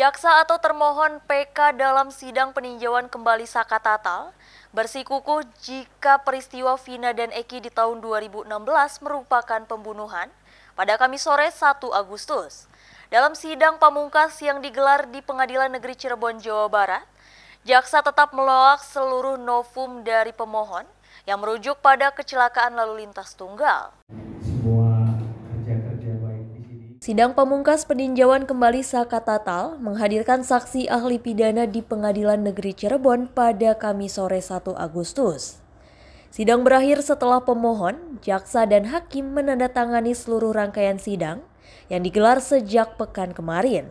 Jaksa atau termohon PK dalam sidang peninjauan kembali Saka Tatal bersikukuh jika peristiwa Vina dan Eki di tahun 2016 merupakan pembunuhan pada Kamis sore 1 Agustus. Dalam sidang pamungkas yang digelar di Pengadilan Negeri Cirebon, Jawa Barat, Jaksa tetap meloak seluruh novum dari pemohon yang merujuk pada kecelakaan lalu lintas tunggal. Sidang pemungkas peninjauan kembali Saka Tatal menghadirkan saksi ahli pidana di Pengadilan Negeri Cirebon pada Kamis sore 1 Agustus. Sidang berakhir setelah pemohon, jaksa dan hakim menandatangani seluruh rangkaian sidang yang digelar sejak pekan kemarin.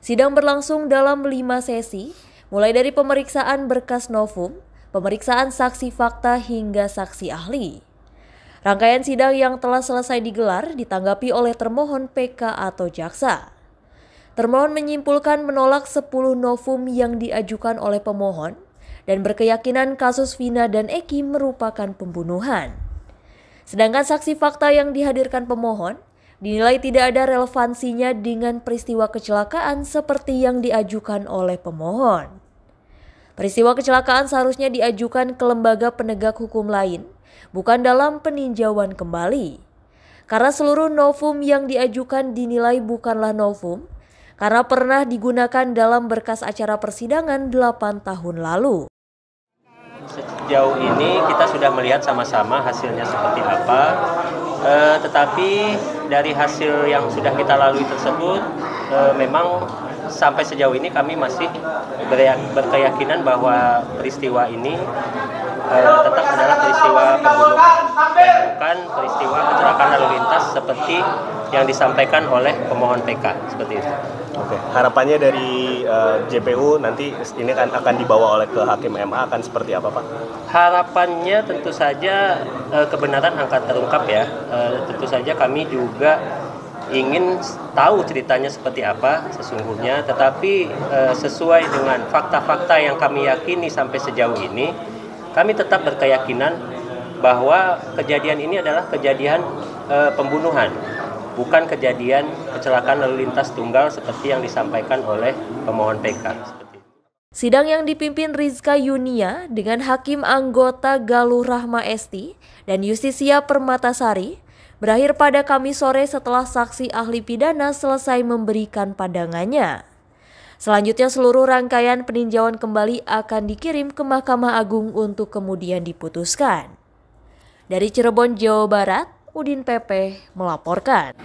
Sidang berlangsung dalam lima sesi, mulai dari pemeriksaan berkas novum, pemeriksaan saksi fakta hingga saksi ahli. Rangkaian sidang yang telah selesai digelar ditanggapi oleh termohon PK atau jaksa. Termohon menyimpulkan menolak 10 novum yang diajukan oleh pemohon dan berkeyakinan kasus Vina dan Eki merupakan pembunuhan. Sedangkan saksi fakta yang dihadirkan pemohon dinilai tidak ada relevansinya dengan peristiwa kecelakaan seperti yang diajukan oleh pemohon. Peristiwa kecelakaan seharusnya diajukan ke lembaga penegak hukum lain bukan dalam peninjauan kembali. Karena seluruh novum yang diajukan dinilai bukanlah novum, karena pernah digunakan dalam berkas acara persidangan 8 tahun lalu. Sejauh ini kita sudah melihat sama-sama hasilnya seperti apa, e, tetapi dari hasil yang sudah kita lalui tersebut e, memang sampai sejauh ini kami masih berkeyakinan bahwa peristiwa ini uh, tetap adalah peristiwa pembunuhan bukan peristiwa kecelakaan lalu lintas seperti yang disampaikan oleh pemohon PK seperti itu. Oke, okay. harapannya dari uh, eh, JPU nanti ini kan akan dibawa oleh ke hakim MA akan seperti apa, Pak? Harapannya tentu saja uh, kebenaran akan terungkap ya. Uh, tentu saja kami juga ingin tahu ceritanya seperti apa sesungguhnya, tetapi uh, sesuai dengan fakta-fakta yang kami yakini sampai sejauh ini kami tetap berkeyakinan bahwa kejadian ini adalah kejadian e, pembunuhan, bukan kejadian kecelakaan lalu lintas tunggal seperti yang disampaikan oleh pemohon PK. Sidang yang dipimpin Rizka Yunia dengan hakim anggota Galuh Rahma Esti dan Yusisia Permatasari berakhir pada Kamis sore setelah saksi ahli pidana selesai memberikan pandangannya. Selanjutnya seluruh rangkaian peninjauan kembali akan dikirim ke Mahkamah Agung untuk kemudian diputuskan. Dari Cirebon, Jawa Barat, Udin Pepe melaporkan.